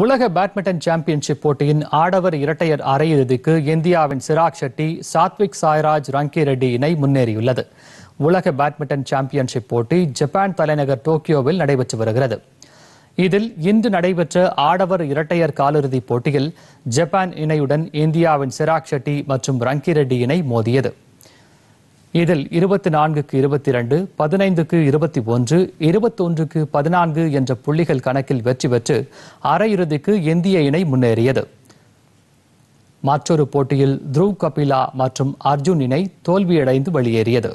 உலக badminton championship போட்டியின் ஆடவர் இரட்டையர் அரையிறுதிக்கு இந்தியாவின் சிராக் ஷெட்டி சாத்விக் சாய்ராஜ் ரங்கி ரெட்டி இணை முன்னேறியுள்ளது உலக பேட்மிண்டன் சாம்பியன்ஷிப் போட்டி ஜப்பான் தலைநகர் டோக்கியோவில் நடைபெற்று வருகிறது இதில் இன்று நடைபெற்ற ஆடவர் இரட்டையர் காலிறுதிப் போட்டியில் ஜப்பான் இணையுடன் இந்தியாவின் சிராக் ஷெட்டி மற்றும் ரங்கி ரெட்டி இணை மோதியது இதில் இருபத்தி நான்குக்கு இருபத்தி இரண்டு பதினைந்துக்கு இருபத்தி ஒன்று இருபத்தொன்றுக்கு பதினான்கு என்ற புள்ளிகள் கணக்கில் வெற்றி பெற்று அரையிறுதிக்கு இந்திய இணை முன்னேறியது மற்றொரு போட்டியில் துருவ் கபிலா மற்றும் அர்ஜுன் இணை தோல்வியடைந்து வெளியேறியது